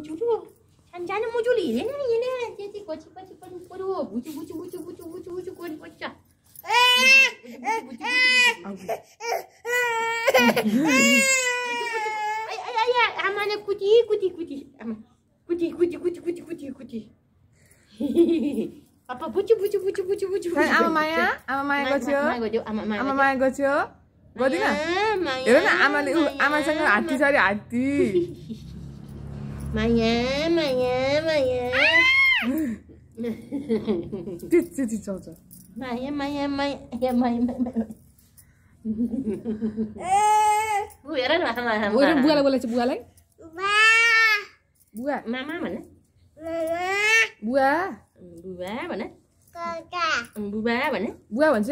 मुजुलु सानसानो मुजुलु हिँडेन हिँडेन त्यति पछि पछि पनि पुरु भुचु भुचु भुचु भुचु भुचु भुचु गरी पच्छ आमाले कुटी कुटी कुटी आमा कुटी कुटी कुटी कुटी कुटी कुटी पापा बुचु बुचु बुचु बुचु बुचु आमा माया आमा माया गछ्यो आमा माया गछ्यो गर्दिन हेर न आमाले आमासँग हात्ती छ अरे हात्ती माया माया माया त्यति चल्छ माया माया माया माया हेर न बुवालाई बोलाएको बुवालाई बुवा मामा भने बुवा बुबा भने बुबा भने बुवा भन्छ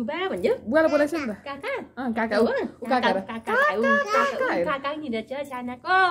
बुबा भन्छ बुवालाई बोलाएको छ काका काका काका काका काका काका काका काका काका काका काका काका काका काका काका काका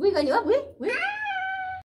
鬼怪，你啊鬼鬼。